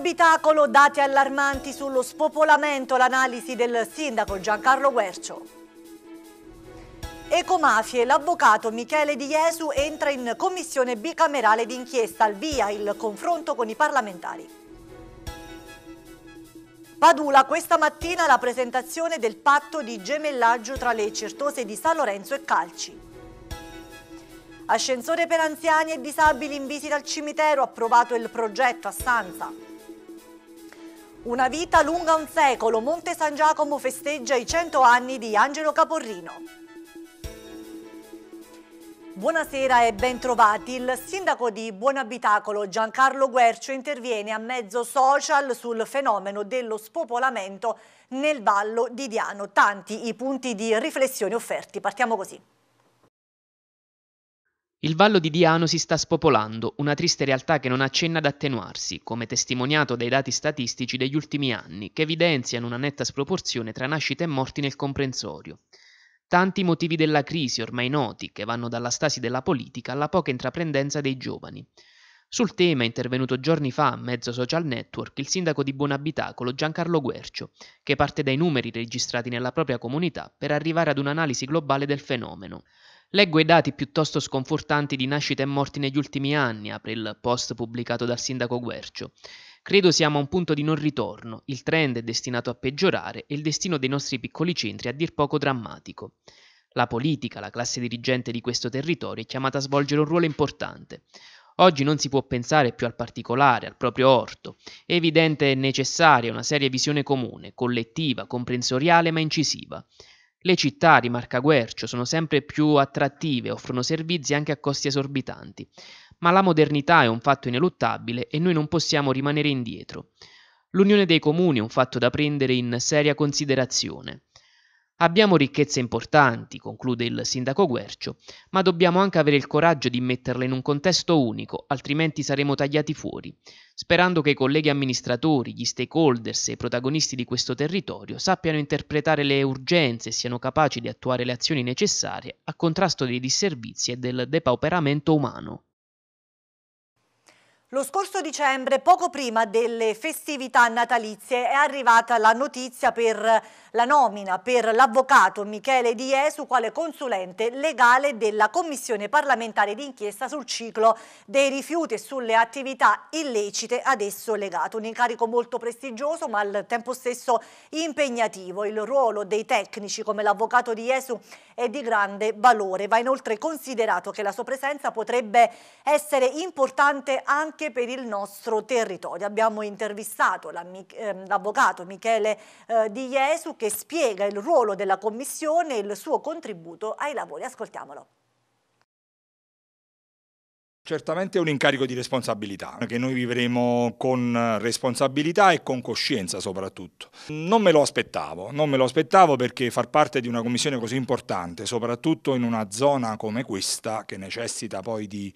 abitacolo, dati allarmanti sullo spopolamento, l'analisi del sindaco Giancarlo Guercio. Ecomafie, l'avvocato Michele Di Jesu entra in commissione bicamerale d'inchiesta al via il confronto con i parlamentari. Padula questa mattina la presentazione del patto di gemellaggio tra le certose di San Lorenzo e Calci. Ascensore per anziani e disabili in visita al cimitero, approvato il progetto a Stanza. Una vita lunga un secolo, Monte San Giacomo festeggia i 100 anni di Angelo Caporrino. Buonasera e bentrovati. Il sindaco di Buonabitacolo Giancarlo Guercio interviene a mezzo social sul fenomeno dello spopolamento nel Vallo di Diano. Tanti i punti di riflessione offerti. Partiamo così. Il Vallo di Diano si sta spopolando, una triste realtà che non accenna ad attenuarsi, come testimoniato dai dati statistici degli ultimi anni, che evidenziano una netta sproporzione tra nascite e morti nel comprensorio. Tanti motivi della crisi ormai noti, che vanno dalla stasi della politica alla poca intraprendenza dei giovani. Sul tema è intervenuto giorni fa, a mezzo social network, il sindaco di Buonabitacolo Giancarlo Guercio, che parte dai numeri registrati nella propria comunità per arrivare ad un'analisi globale del fenomeno. Leggo i dati piuttosto sconfortanti di nascite e morti negli ultimi anni, apre il post pubblicato dal sindaco Guercio. Credo siamo a un punto di non ritorno, il trend è destinato a peggiorare e il destino dei nostri piccoli centri è a dir poco drammatico. La politica, la classe dirigente di questo territorio è chiamata a svolgere un ruolo importante. Oggi non si può pensare più al particolare, al proprio orto. È evidente e necessaria una seria visione comune, collettiva, comprensoriale ma incisiva. Le città di Marcaguercio sono sempre più attrattive, offrono servizi anche a costi esorbitanti, ma la modernità è un fatto ineluttabile e noi non possiamo rimanere indietro. L'unione dei comuni è un fatto da prendere in seria considerazione. Abbiamo ricchezze importanti, conclude il sindaco Guercio, ma dobbiamo anche avere il coraggio di metterle in un contesto unico, altrimenti saremo tagliati fuori, sperando che i colleghi amministratori, gli stakeholders e i protagonisti di questo territorio sappiano interpretare le urgenze e siano capaci di attuare le azioni necessarie a contrasto dei disservizi e del depauperamento umano. Lo scorso dicembre, poco prima delle festività natalizie, è arrivata la notizia per la nomina per l'avvocato Michele Di Esu quale consulente legale della Commissione parlamentare d'inchiesta sul ciclo dei rifiuti e sulle attività illecite ad esso legate. Un incarico molto prestigioso ma al tempo stesso impegnativo. Il ruolo dei tecnici come l'avvocato Di Esu è di grande valore. Va inoltre considerato che la sua presenza potrebbe essere importante anche anche per il nostro territorio. Abbiamo intervistato ehm, l'avvocato Michele eh, Di Jesu che spiega il ruolo della Commissione e il suo contributo ai lavori. Ascoltiamolo. Certamente è un incarico di responsabilità che noi vivremo con responsabilità e con coscienza soprattutto. Non me lo aspettavo, non me lo aspettavo perché far parte di una commissione così importante, soprattutto in una zona come questa che necessita poi di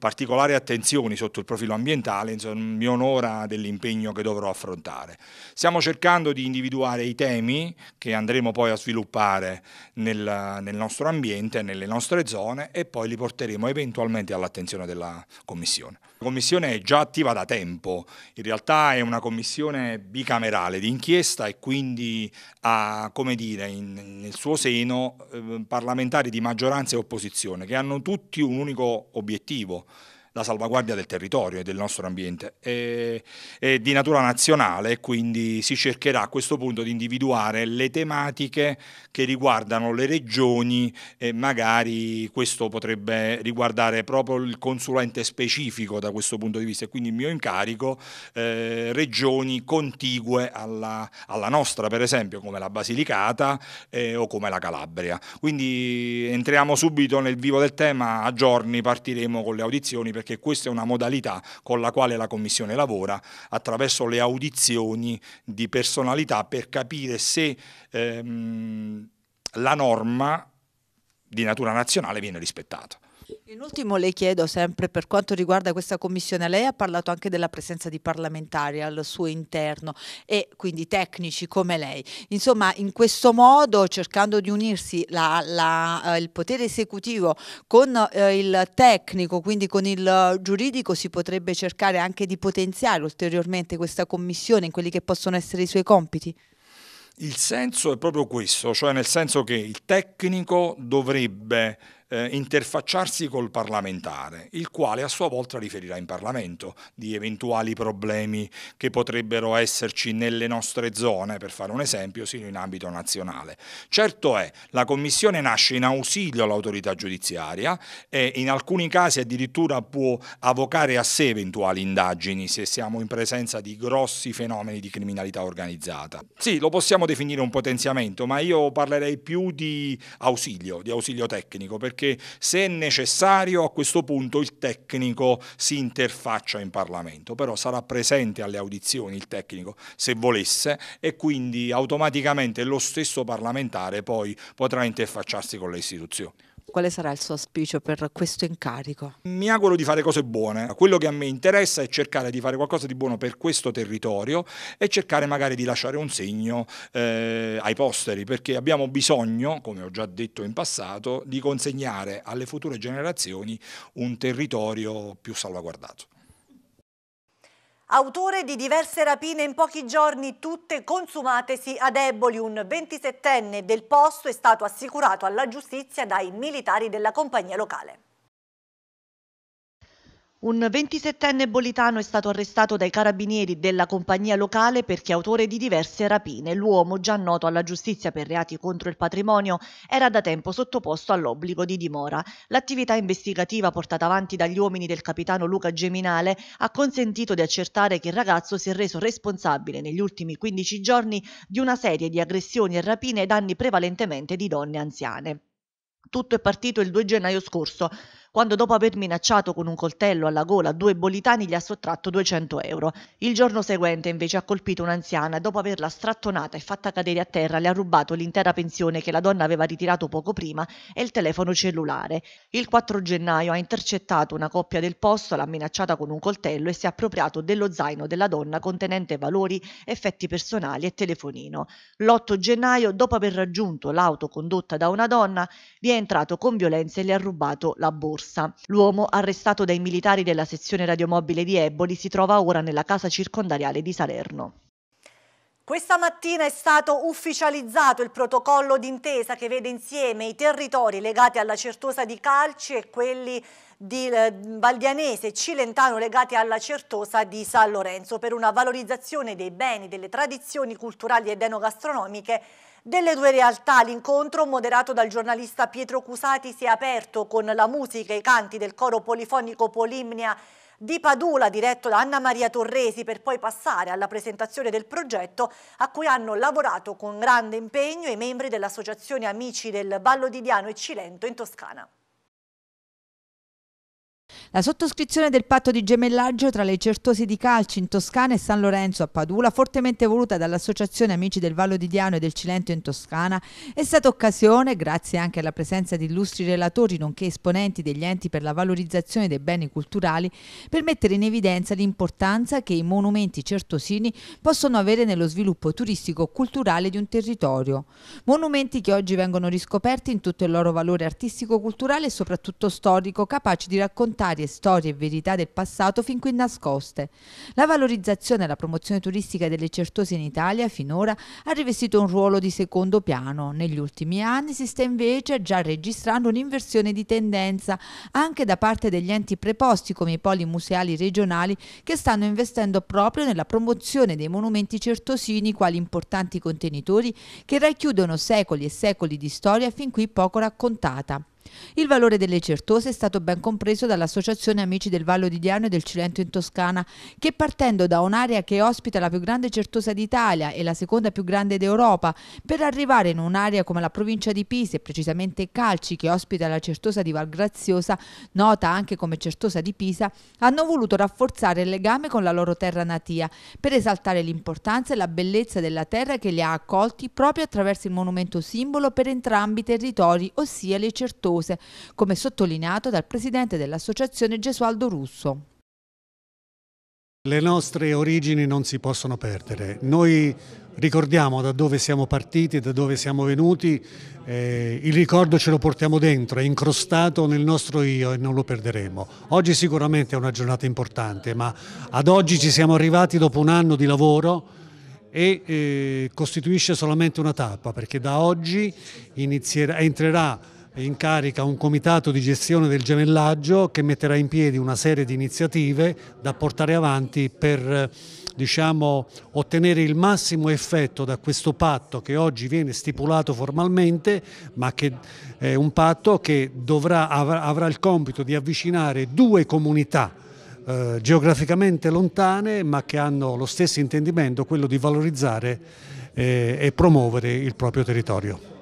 particolari attenzioni sotto il profilo ambientale, insomma, mi onora dell'impegno che dovrò affrontare. Stiamo cercando di individuare i temi che andremo poi a sviluppare nel, nel nostro ambiente, nelle nostre zone e poi li porteremo eventualmente all'attenzione della Commissione. La Commissione è già attiva da tempo, in realtà è una Commissione bicamerale di inchiesta e quindi ha, come dire, in, nel suo seno eh, parlamentari di maggioranza e opposizione che hanno tutti un unico obiettivo, la salvaguardia del territorio e del nostro ambiente è, è di natura nazionale quindi si cercherà a questo punto di individuare le tematiche che riguardano le regioni e magari questo potrebbe riguardare proprio il consulente specifico da questo punto di vista e quindi il mio incarico eh, regioni contigue alla, alla, nostra per esempio come la Basilicata eh, o come la Calabria quindi entriamo subito nel vivo del tema a giorni partiremo con le audizioni perché questa è una modalità con la quale la Commissione lavora attraverso le audizioni di personalità per capire se ehm, la norma di natura nazionale viene rispettata. In ultimo le chiedo sempre per quanto riguarda questa commissione, lei ha parlato anche della presenza di parlamentari al suo interno e quindi tecnici come lei. Insomma, in questo modo, cercando di unirsi la, la, eh, il potere esecutivo con eh, il tecnico, quindi con il giuridico, si potrebbe cercare anche di potenziare ulteriormente questa commissione in quelli che possono essere i suoi compiti? Il senso è proprio questo, cioè nel senso che il tecnico dovrebbe eh, interfacciarsi col parlamentare, il quale a sua volta riferirà in Parlamento di eventuali problemi che potrebbero esserci nelle nostre zone, per fare un esempio, sino in ambito nazionale. Certo è, la Commissione nasce in ausilio all'autorità giudiziaria e in alcuni casi addirittura può avocare a sé eventuali indagini se siamo in presenza di grossi fenomeni di criminalità organizzata. Sì, lo possiamo definire un potenziamento, ma io parlerei più di ausilio, di ausilio tecnico, perché perché se è necessario a questo punto il tecnico si interfaccia in Parlamento, però sarà presente alle audizioni il tecnico se volesse e quindi automaticamente lo stesso parlamentare poi potrà interfacciarsi con le istituzioni. Quale sarà il suo auspicio per questo incarico? Mi auguro di fare cose buone. Quello che a me interessa è cercare di fare qualcosa di buono per questo territorio e cercare magari di lasciare un segno eh, ai posteri, perché abbiamo bisogno, come ho già detto in passato, di consegnare alle future generazioni un territorio più salvaguardato. Autore di diverse rapine in pochi giorni, tutte consumatesi ad Eboli, un 27enne del posto è stato assicurato alla giustizia dai militari della compagnia locale. Un 27enne bolitano è stato arrestato dai carabinieri della compagnia locale perché autore di diverse rapine. L'uomo, già noto alla giustizia per reati contro il patrimonio, era da tempo sottoposto all'obbligo di dimora. L'attività investigativa portata avanti dagli uomini del capitano Luca Geminale ha consentito di accertare che il ragazzo si è reso responsabile negli ultimi 15 giorni di una serie di aggressioni e rapine ai danni prevalentemente di donne anziane. Tutto è partito il 2 gennaio scorso, quando dopo aver minacciato con un coltello alla gola due bolitani gli ha sottratto 200 euro. Il giorno seguente invece ha colpito un'anziana e dopo averla strattonata e fatta cadere a terra le ha rubato l'intera pensione che la donna aveva ritirato poco prima e il telefono cellulare. Il 4 gennaio ha intercettato una coppia del posto, l'ha minacciata con un coltello e si è appropriato dello zaino della donna contenente valori, effetti personali e telefonino. L'8 gennaio, dopo aver raggiunto l'auto condotta da una donna, vi è entrato con violenza e le ha rubato la borsa. Rossa. L'uomo, arrestato dai militari della sezione radiomobile di Eboli, si trova ora nella casa circondariale di Salerno. Questa mattina è stato ufficializzato il protocollo d'intesa che vede insieme i territori legati alla Certosa di Calci e quelli di eh, Valdianese e Cilentano legati alla Certosa di San Lorenzo per una valorizzazione dei beni, delle tradizioni culturali ed enogastronomiche delle due realtà l'incontro, moderato dal giornalista Pietro Cusati, si è aperto con la musica e i canti del coro polifonico Polimnia di Padula, diretto da Anna Maria Torresi, per poi passare alla presentazione del progetto a cui hanno lavorato con grande impegno i membri dell'associazione Amici del Ballo di Diano e Cilento in Toscana. La sottoscrizione del patto di gemellaggio tra le certosi di Calci in Toscana e San Lorenzo a Padula, fortemente voluta dall'Associazione Amici del Vallo di Diano e del Cilento in Toscana, è stata occasione, grazie anche alla presenza di illustri relatori nonché esponenti degli enti per la valorizzazione dei beni culturali, per mettere in evidenza l'importanza che i monumenti certosini possono avere nello sviluppo turistico-culturale di un territorio. Monumenti che oggi vengono riscoperti in tutto il loro valore artistico-culturale e soprattutto storico, capaci di raccontare varie storie e verità del passato fin qui nascoste. La valorizzazione e la promozione turistica delle certose in Italia finora ha rivestito un ruolo di secondo piano. Negli ultimi anni si sta invece già registrando un'inversione di tendenza anche da parte degli enti preposti come i poli museali regionali che stanno investendo proprio nella promozione dei monumenti certosini quali importanti contenitori che racchiudono secoli e secoli di storia fin qui poco raccontata. Il valore delle certose è stato ben compreso dall'Associazione Amici del Vallo di Diano e del Cilento in Toscana, che partendo da un'area che ospita la più grande certosa d'Italia e la seconda più grande d'Europa, per arrivare in un'area come la provincia di Pisa e precisamente Calci, che ospita la certosa di Valgraziosa, nota anche come certosa di Pisa, hanno voluto rafforzare il legame con la loro terra natia, per esaltare l'importanza e la bellezza della terra che li ha accolti proprio attraverso il monumento simbolo per entrambi i territori, ossia le certose pericolose, come sottolineato dal presidente dell'associazione Gesualdo Russo. Le nostre origini non si possono perdere. Noi ricordiamo da dove siamo partiti, da dove siamo venuti, eh, il ricordo ce lo portiamo dentro, è incrostato nel nostro io e non lo perderemo. Oggi sicuramente è una giornata importante, ma ad oggi ci siamo arrivati dopo un anno di lavoro e eh, costituisce solamente una tappa, perché da oggi inizierà, entrerà in carica un comitato di gestione del gemellaggio che metterà in piedi una serie di iniziative da portare avanti per diciamo, ottenere il massimo effetto da questo patto che oggi viene stipulato formalmente ma che è un patto che dovrà, avrà il compito di avvicinare due comunità eh, geograficamente lontane ma che hanno lo stesso intendimento, quello di valorizzare eh, e promuovere il proprio territorio.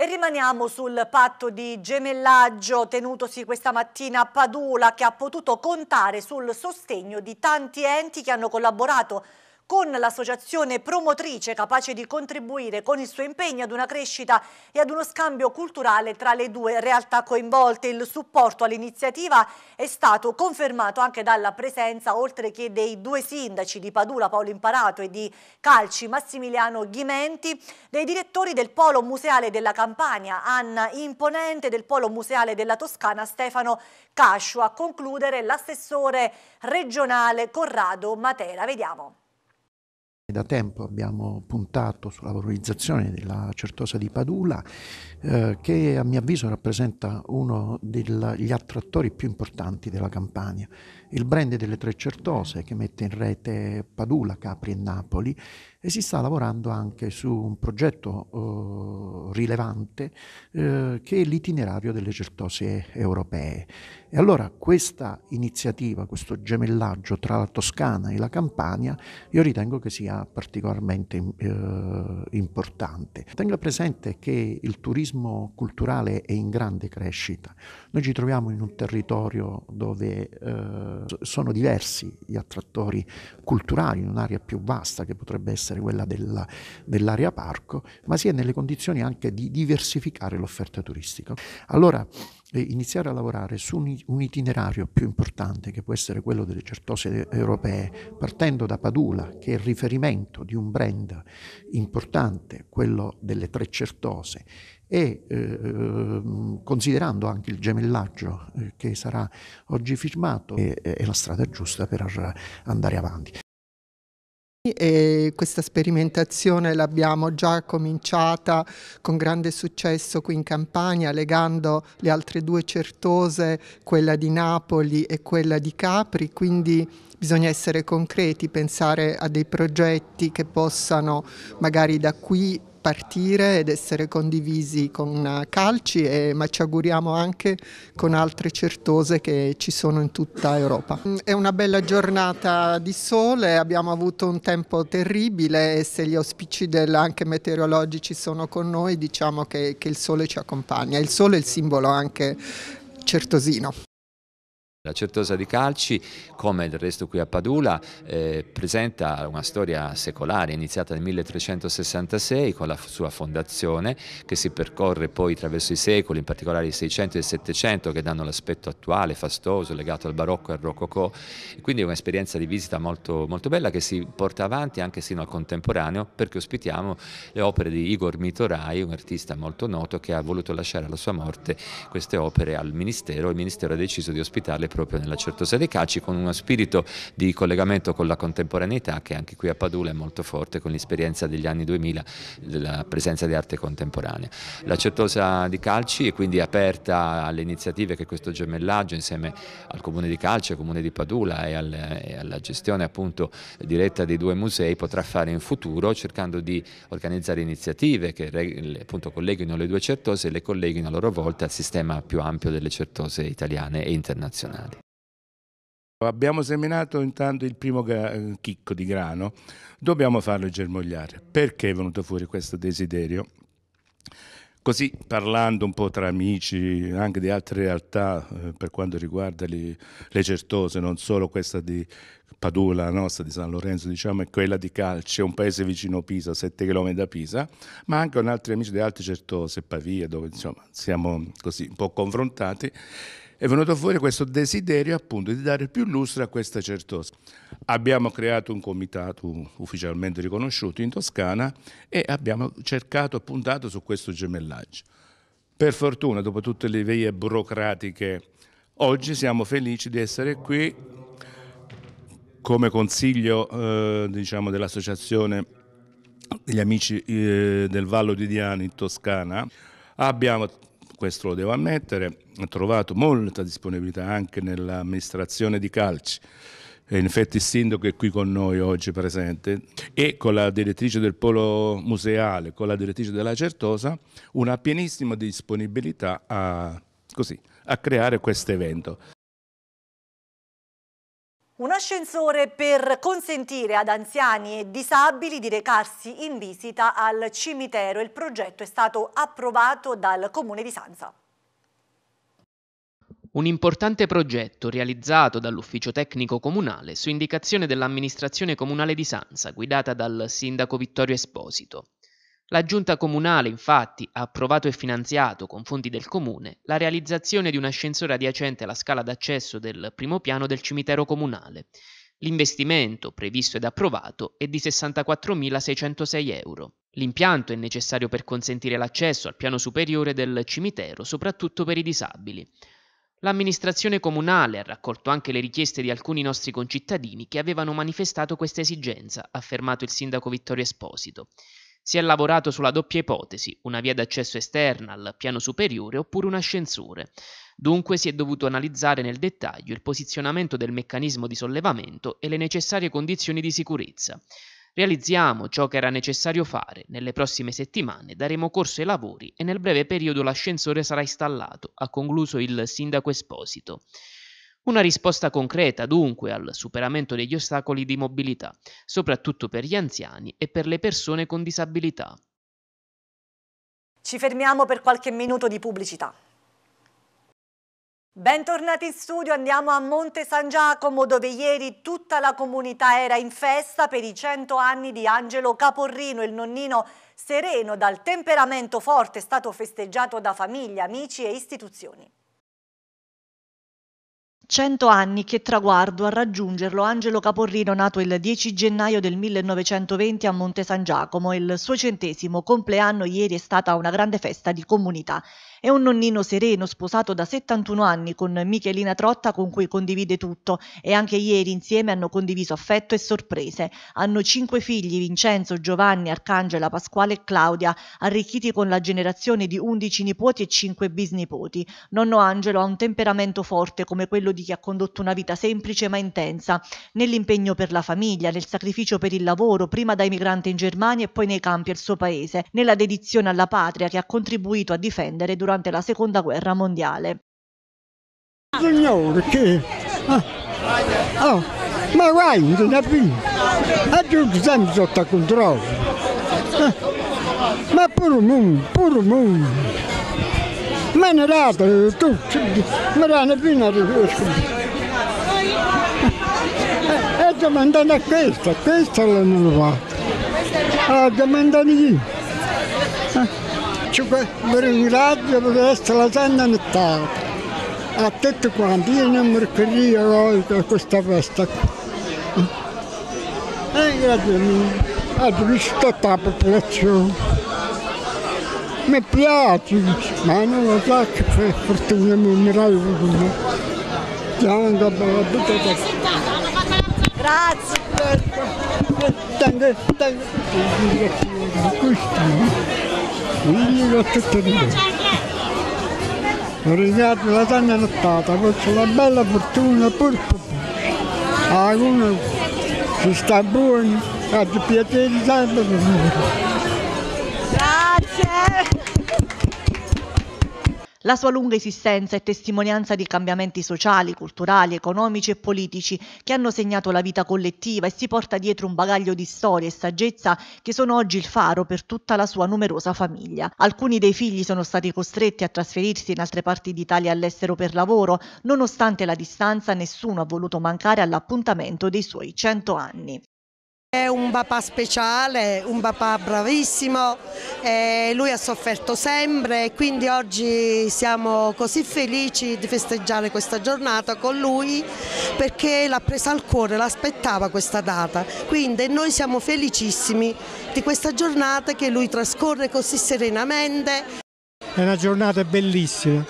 E rimaniamo sul patto di gemellaggio tenutosi questa mattina a Padula che ha potuto contare sul sostegno di tanti enti che hanno collaborato con l'associazione promotrice capace di contribuire con il suo impegno ad una crescita e ad uno scambio culturale tra le due realtà coinvolte. Il supporto all'iniziativa è stato confermato anche dalla presenza, oltre che dei due sindaci di Padula, Paolo Imparato, e di Calci, Massimiliano Ghimenti, dei direttori del Polo Museale della Campania, Anna Imponente, del Polo Museale della Toscana, Stefano Cascio. A concludere l'assessore regionale Corrado Matera. Vediamo. Da tempo abbiamo puntato sulla valorizzazione della certosa di Padula eh, che a mio avviso rappresenta uno degli attrattori più importanti della Campania. Il brand delle Tre Certose che mette in rete Padula, Capri e Napoli e si sta lavorando anche su un progetto eh, rilevante eh, che è l'itinerario delle Certose europee. E allora questa iniziativa, questo gemellaggio tra la Toscana e la Campania, io ritengo che sia particolarmente eh, importante. Tenga presente che il turismo turismo culturale è in grande crescita. Noi ci troviamo in un territorio dove eh, sono diversi gli attrattori culturali, in un'area più vasta che potrebbe essere quella della, dell'area parco, ma si è nelle condizioni anche di diversificare l'offerta turistica. Allora, eh, iniziare a lavorare su un itinerario più importante che può essere quello delle certose europee, partendo da Padula, che è il riferimento di un brand importante, quello delle tre certose, e eh, considerando anche il gemellaggio eh, che sarà oggi firmato è, è la strada giusta per andare avanti. E questa sperimentazione l'abbiamo già cominciata con grande successo qui in Campania, legando le altre due certose, quella di Napoli e quella di Capri, quindi bisogna essere concreti, pensare a dei progetti che possano magari da qui partire ed essere condivisi con eh, Calci, e, ma ci auguriamo anche con altre certose che ci sono in tutta Europa. Mm, è una bella giornata di sole, abbiamo avuto un tempo terribile e se gli auspici del, anche meteorologici sono con noi diciamo che, che il sole ci accompagna. Il sole è il simbolo anche certosino. La Certosa di Calci, come del resto qui a Padula, eh, presenta una storia secolare iniziata nel 1366 con la sua fondazione che si percorre poi attraverso i secoli, in particolare i 600 e il 700 che danno l'aspetto attuale, fastoso, legato al barocco e al rococò. Quindi è un'esperienza di visita molto, molto bella che si porta avanti anche sino al contemporaneo perché ospitiamo le opere di Igor Mitorai, un artista molto noto che ha voluto lasciare alla sua morte queste opere al Ministero e il Ministero ha deciso di ospitarle proprio nella certosa dei calci con uno spirito di collegamento con la contemporaneità che anche qui a Padula è molto forte con l'esperienza degli anni 2000 della presenza di arte contemporanea. La certosa di calci è quindi aperta alle iniziative che questo gemellaggio insieme al comune di Calcio, al comune di Padula e, al, e alla gestione appunto diretta dei due musei potrà fare in futuro cercando di organizzare iniziative che appunto colleghino le due certose e le colleghino a loro volta al sistema più ampio delle certose italiane e internazionali. Abbiamo seminato intanto il primo eh, chicco di grano, dobbiamo farlo germogliare. Perché è venuto fuori questo desiderio? Così parlando un po' tra amici, anche di altre realtà eh, per quanto riguarda le, le, certose, non solo questa di Padula, la nostra di San Lorenzo, diciamo, e quella di Calce, un paese vicino a Pisa, 7 km da Pisa, ma anche con altri amici di altre certose, Pavia, dove insomma siamo così un po' confrontati è venuto fuori questo desiderio appunto di dare più lustre a questa certosa. Abbiamo creato un comitato ufficialmente riconosciuto in Toscana e abbiamo cercato, puntato su questo gemellaggio. Per fortuna, dopo tutte le vie burocratiche, oggi siamo felici di essere qui come consiglio eh, diciamo, dell'associazione degli amici eh, del Vallo di Diana in Toscana. Abbiamo questo lo devo ammettere, ho trovato molta disponibilità anche nell'amministrazione di calci. In effetti il sindaco è qui con noi oggi presente e con la direttrice del polo museale, con la direttrice della Certosa, una pienissima disponibilità a, così, a creare questo evento. Un ascensore per consentire ad anziani e disabili di recarsi in visita al cimitero. Il progetto è stato approvato dal Comune di Sanza. Un importante progetto realizzato dall'ufficio tecnico comunale su indicazione dell'amministrazione comunale di Sanza, guidata dal sindaco Vittorio Esposito. La giunta comunale infatti ha approvato e finanziato con fondi del comune la realizzazione di un ascensore adiacente alla scala d'accesso del primo piano del cimitero comunale. L'investimento, previsto ed approvato, è di 64.606 euro. L'impianto è necessario per consentire l'accesso al piano superiore del cimitero, soprattutto per i disabili. L'amministrazione comunale ha raccolto anche le richieste di alcuni nostri concittadini che avevano manifestato questa esigenza, ha affermato il sindaco Vittorio Esposito. Si è lavorato sulla doppia ipotesi, una via d'accesso esterna al piano superiore oppure un ascensore. Dunque si è dovuto analizzare nel dettaglio il posizionamento del meccanismo di sollevamento e le necessarie condizioni di sicurezza. Realizziamo ciò che era necessario fare. Nelle prossime settimane daremo corso ai lavori e nel breve periodo l'ascensore sarà installato, ha concluso il sindaco Esposito. Una risposta concreta dunque al superamento degli ostacoli di mobilità, soprattutto per gli anziani e per le persone con disabilità. Ci fermiamo per qualche minuto di pubblicità. Bentornati in studio, andiamo a Monte San Giacomo dove ieri tutta la comunità era in festa per i 100 anni di Angelo Caporrino, il nonnino sereno dal temperamento forte, stato festeggiato da famiglie, amici e istituzioni. Cento anni che traguardo a raggiungerlo Angelo Caporrino, nato il 10 gennaio del 1920 a Monte San Giacomo. Il suo centesimo compleanno ieri è stata una grande festa di comunità. È un nonnino sereno, sposato da 71 anni con Michelina Trotta, con cui condivide tutto, e anche ieri insieme hanno condiviso affetto e sorprese. Hanno cinque figli, Vincenzo, Giovanni, Arcangela, Pasquale e Claudia, arricchiti con la generazione di 11 nipoti e 5 bisnipoti. Nonno Angelo ha un temperamento forte come quello di di chi ha condotto una vita semplice ma intensa, nell'impegno per la famiglia, nel sacrificio per il lavoro, prima da emigrante in Germania e poi nei campi al suo paese, nella dedizione alla patria che ha contribuito a difendere durante la Seconda Guerra Mondiale. Signore, che... Ah, oh, ma non guarda, la vita, è sempre sotto controllo. Eh, ma pure mondo, pure mondo. Мене радує, тут мене більше рішку. Це мене не киста, киста не льва. А до мене не їм. Чука, Бринград, Бринград, Лазанна не так. A tutti quanti, io non mercoledì a questa festa. E grazie a Dio, ha visto la popolazione. Mi piace, ma non lo so che per fortuna mi mirai qualcuno. Ciao, da bella buttata. Grazie. Tanto, tanto. Questo, quindi l'ho tutto di me. Ricordo la taglia lottata, questa è una bella fortuna purtroppo. Ah, uno si sta buoni, ha piacere di sempre per me. La sua lunga esistenza è testimonianza di cambiamenti sociali, culturali, economici e politici che hanno segnato la vita collettiva e si porta dietro un bagaglio di storia e saggezza che sono oggi il faro per tutta la sua numerosa famiglia. Alcuni dei figli sono stati costretti a trasferirsi in altre parti d'Italia all'estero per lavoro. Nonostante la distanza, nessuno ha voluto mancare all'appuntamento dei suoi 100 anni. È un papà speciale, un papà bravissimo, lui ha sofferto sempre e quindi oggi siamo così felici di festeggiare questa giornata con lui perché l'ha presa al cuore, l'aspettava questa data. Quindi noi siamo felicissimi di questa giornata che lui trascorre così serenamente. È una giornata bellissima,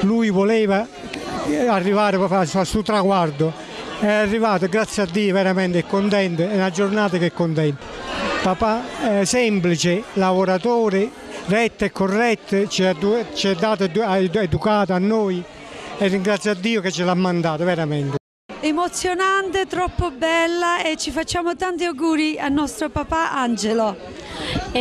lui voleva arrivare al suo traguardo è arrivato, grazie a Dio veramente è contento, è una giornata che è contento. Papà è semplice, lavoratore, retto e corretto, ci ha, ci ha dato, ha educato a noi e ringrazio a Dio che ce l'ha mandato veramente. Emozionante, troppo bella e ci facciamo tanti auguri a nostro papà Angelo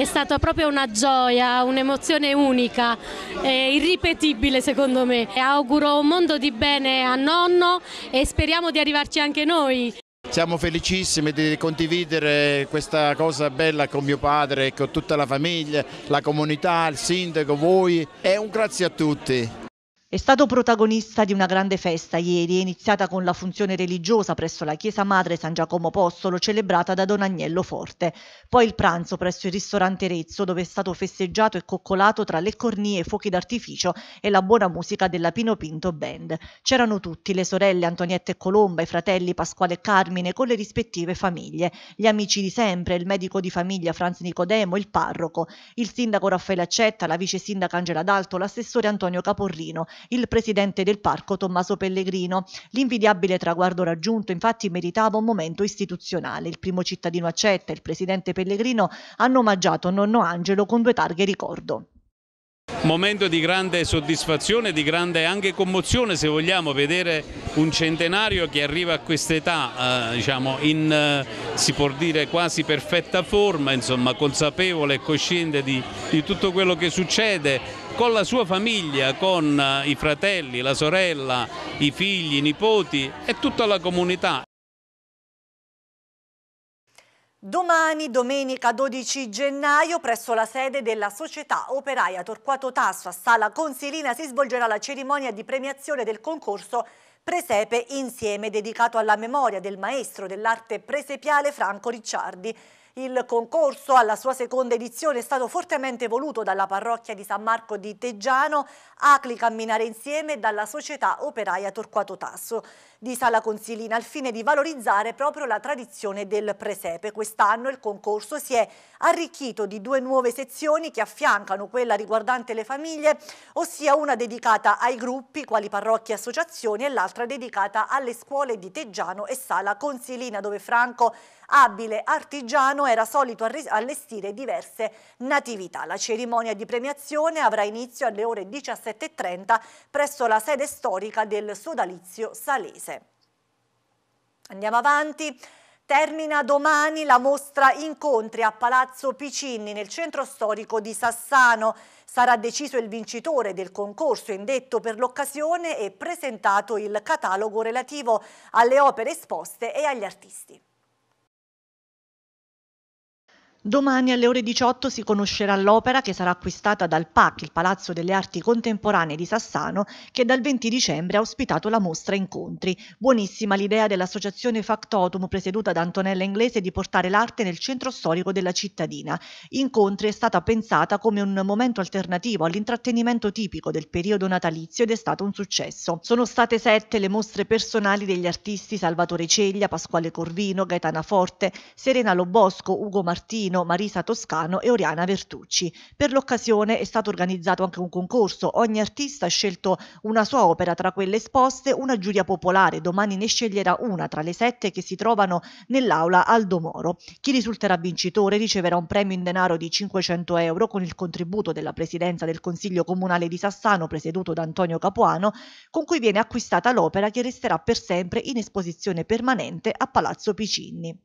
è stata proprio una gioia, un'emozione unica, irripetibile secondo me. E auguro un mondo di bene a nonno e speriamo di arrivarci anche noi. Siamo felicissimi di condividere questa cosa bella con mio padre, con tutta la famiglia, la comunità, il sindaco, voi e un grazie a tutti. È stato protagonista di una grande festa ieri, iniziata con la funzione religiosa presso la chiesa madre San Giacomo Apostolo, celebrata da Don Agnello Forte. Poi il pranzo presso il ristorante Rezzo, dove è stato festeggiato e coccolato tra le cornie, fuochi d'artificio e la buona musica della Pino Pinto Band. C'erano tutti, le sorelle Antonietta e Colomba, i fratelli Pasquale e Carmine, con le rispettive famiglie, gli amici di sempre, il medico di famiglia Franz Nicodemo, il parroco, il sindaco Raffaele Accetta, la vice sindaca Angela D'Alto, l'assessore Antonio Caporrino il presidente del parco Tommaso Pellegrino. L'invidiabile traguardo raggiunto infatti meritava un momento istituzionale. Il primo cittadino accetta e il presidente Pellegrino hanno omaggiato nonno Angelo con due targhe ricordo. Momento di grande soddisfazione, di grande anche commozione se vogliamo vedere un centenario che arriva a quest'età eh, diciamo, in eh, si può dire quasi perfetta forma, insomma, consapevole e cosciente di, di tutto quello che succede, con la sua famiglia, con eh, i fratelli, la sorella, i figli, i nipoti e tutta la comunità. Domani, domenica 12 gennaio, presso la sede della Società Operaia Torquato Tasso a Sala Consilina si svolgerà la cerimonia di premiazione del concorso Presepe Insieme dedicato alla memoria del maestro dell'arte presepiale Franco Ricciardi. Il concorso alla sua seconda edizione è stato fortemente voluto dalla parrocchia di San Marco di Teggiano, Acli Camminare Insieme dalla società operaia Torquato Tasso di Sala Consilina al fine di valorizzare proprio la tradizione del presepe. Quest'anno il concorso si è arricchito di due nuove sezioni che affiancano quella riguardante le famiglie, ossia una dedicata ai gruppi, quali parrocchie e associazioni, e l'altra dedicata alle scuole di Teggiano e Sala Consilina, dove Franco abile artigiano era solito allestire diverse natività. La cerimonia di premiazione avrà inizio alle ore 17.30 presso la sede storica del sodalizio salese. Andiamo avanti. Termina domani la mostra Incontri a Palazzo Piccinni nel centro storico di Sassano. Sarà deciso il vincitore del concorso indetto per l'occasione e presentato il catalogo relativo alle opere esposte e agli artisti. Domani alle ore 18 si conoscerà l'opera che sarà acquistata dal PAC, il Palazzo delle Arti Contemporanee di Sassano, che dal 20 dicembre ha ospitato la mostra Incontri. Buonissima l'idea dell'associazione Factotum, presieduta da Antonella Inglese, di portare l'arte nel centro storico della cittadina. Incontri è stata pensata come un momento alternativo all'intrattenimento tipico del periodo natalizio ed è stato un successo. Sono state sette le mostre personali degli artisti Salvatore Ceglia, Pasquale Corvino, Gaetana Forte, Serena Lobosco, Ugo Martino, Milano Marisa Toscano e Oriana Vertucci. Per l'occasione è stato organizzato anche un concorso. Ogni artista ha scelto una sua opera tra quelle esposte, una giuria popolare. Domani ne sceglierà una tra le sette che si trovano nell'aula Aldo Moro. Chi risulterà vincitore riceverà un premio in denaro di 500 euro con il contributo della Presidenza del Consiglio Comunale di Sassano, presieduto da Antonio Capuano, con cui viene acquistata l'opera che resterà per sempre in esposizione permanente a Palazzo Picinni.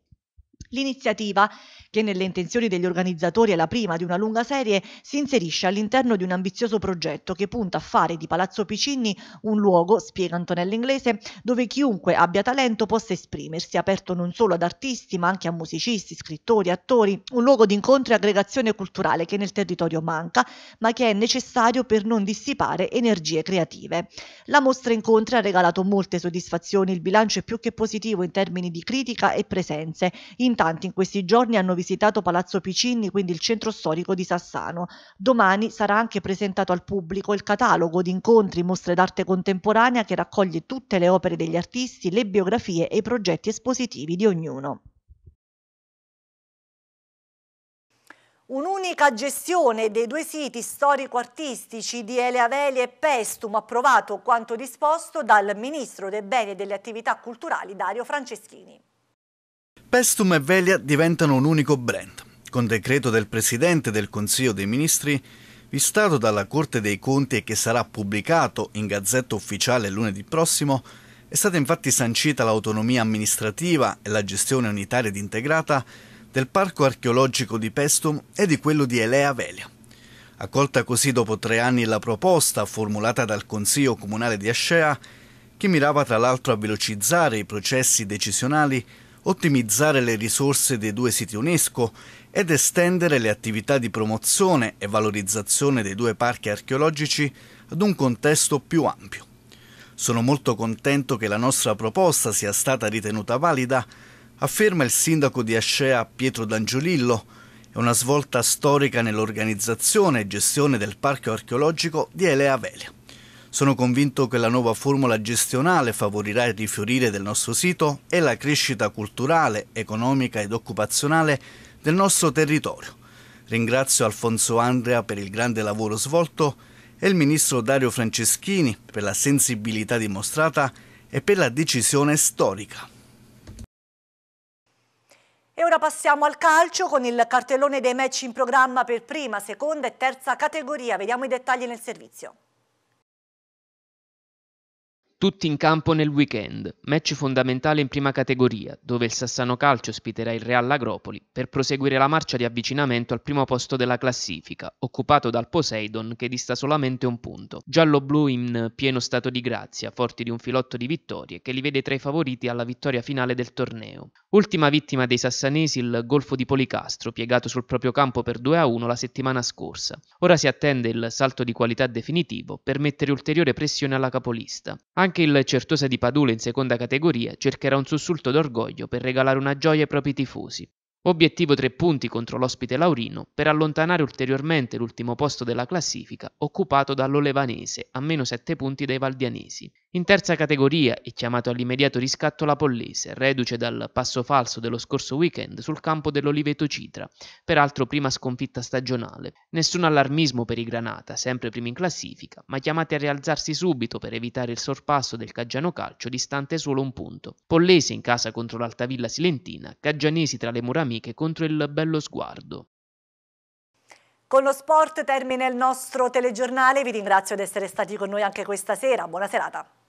L'iniziativa, che nelle intenzioni degli organizzatori è la prima di una lunga serie, si inserisce all'interno di un ambizioso progetto che punta a fare di Palazzo Piccinni un luogo, spiega Antonella Inglese, dove chiunque abbia talento possa esprimersi, aperto non solo ad artisti ma anche a musicisti, scrittori, attori, un luogo di incontro e aggregazione culturale che nel territorio manca, ma che è necessario per non dissipare energie creative. La mostra incontri ha regalato molte soddisfazioni, il bilancio è più che positivo in termini di critica e presenze. Intanto manifestanti in questi giorni hanno visitato Palazzo Piccinni, quindi il centro storico di Sassano. Domani sarà anche presentato al pubblico il catalogo di incontri, mostre d'arte contemporanea che raccoglie tutte le opere degli artisti, le biografie e i progetti espositivi di ognuno. Un'unica gestione dei due siti storico-artistici di Eleaveli e Pestum approvato quanto disposto dal Ministro dei Beni e delle Attività Culturali Dario Franceschini. Pestum e Velia diventano un unico brand. Con decreto del Presidente del Consiglio dei Ministri, vistato dalla Corte dei Conti e che sarà pubblicato in Gazzetta Ufficiale lunedì prossimo, è stata infatti sancita l'autonomia amministrativa e la gestione unitaria ed integrata del Parco archeologico di Pestum e di quello di Elea Velia. Accolta così dopo tre anni la proposta formulata dal Consiglio Comunale di Ascea, che mirava tra l'altro a velocizzare i processi decisionali ottimizzare le risorse dei due siti UNESCO ed estendere le attività di promozione e valorizzazione dei due parchi archeologici ad un contesto più ampio. Sono molto contento che la nostra proposta sia stata ritenuta valida, afferma il sindaco di Ascea Pietro D'Angiolillo, è una svolta storica nell'organizzazione e gestione del parco archeologico di Elea Velia. Sono convinto che la nuova formula gestionale favorirà il rifiorire del nostro sito e la crescita culturale, economica ed occupazionale del nostro territorio. Ringrazio Alfonso Andrea per il grande lavoro svolto e il ministro Dario Franceschini per la sensibilità dimostrata e per la decisione storica. E ora passiamo al calcio con il cartellone dei match in programma per prima, seconda e terza categoria. Vediamo i dettagli nel servizio. Tutti in campo nel weekend, match fondamentale in prima categoria, dove il Sassano Calcio ospiterà il Real Agropoli per proseguire la marcia di avvicinamento al primo posto della classifica, occupato dal Poseidon che dista solamente un punto. Giallo-blu in pieno stato di grazia, forti di un filotto di vittorie che li vede tra i favoriti alla vittoria finale del torneo. Ultima vittima dei sassanesi il Golfo di Policastro, piegato sul proprio campo per 2-1 la settimana scorsa. Ora si attende il salto di qualità definitivo per mettere ulteriore pressione alla capolista. Anche anche il Certosa di Padula in seconda categoria cercherà un sussulto d'orgoglio per regalare una gioia ai propri tifosi. Obiettivo 3 punti contro l'ospite Laurino per allontanare ulteriormente l'ultimo posto della classifica occupato dall'Olevanese a meno 7 punti dai Valdianesi. In terza categoria è chiamato all'immediato riscatto la Pollese, reduce dal passo falso dello scorso weekend sul campo dell'Oliveto Citra, peraltro prima sconfitta stagionale. Nessun allarmismo per i Granata, sempre primi in classifica, ma chiamati a rialzarsi subito per evitare il sorpasso del Caggiano Calcio distante solo un punto. Pollese in casa contro l'Altavilla Silentina, Caggianesi tra le mura amiche contro il bello sguardo. Con lo sport termina il nostro telegiornale, vi ringrazio di essere stati con noi anche questa sera, buona serata.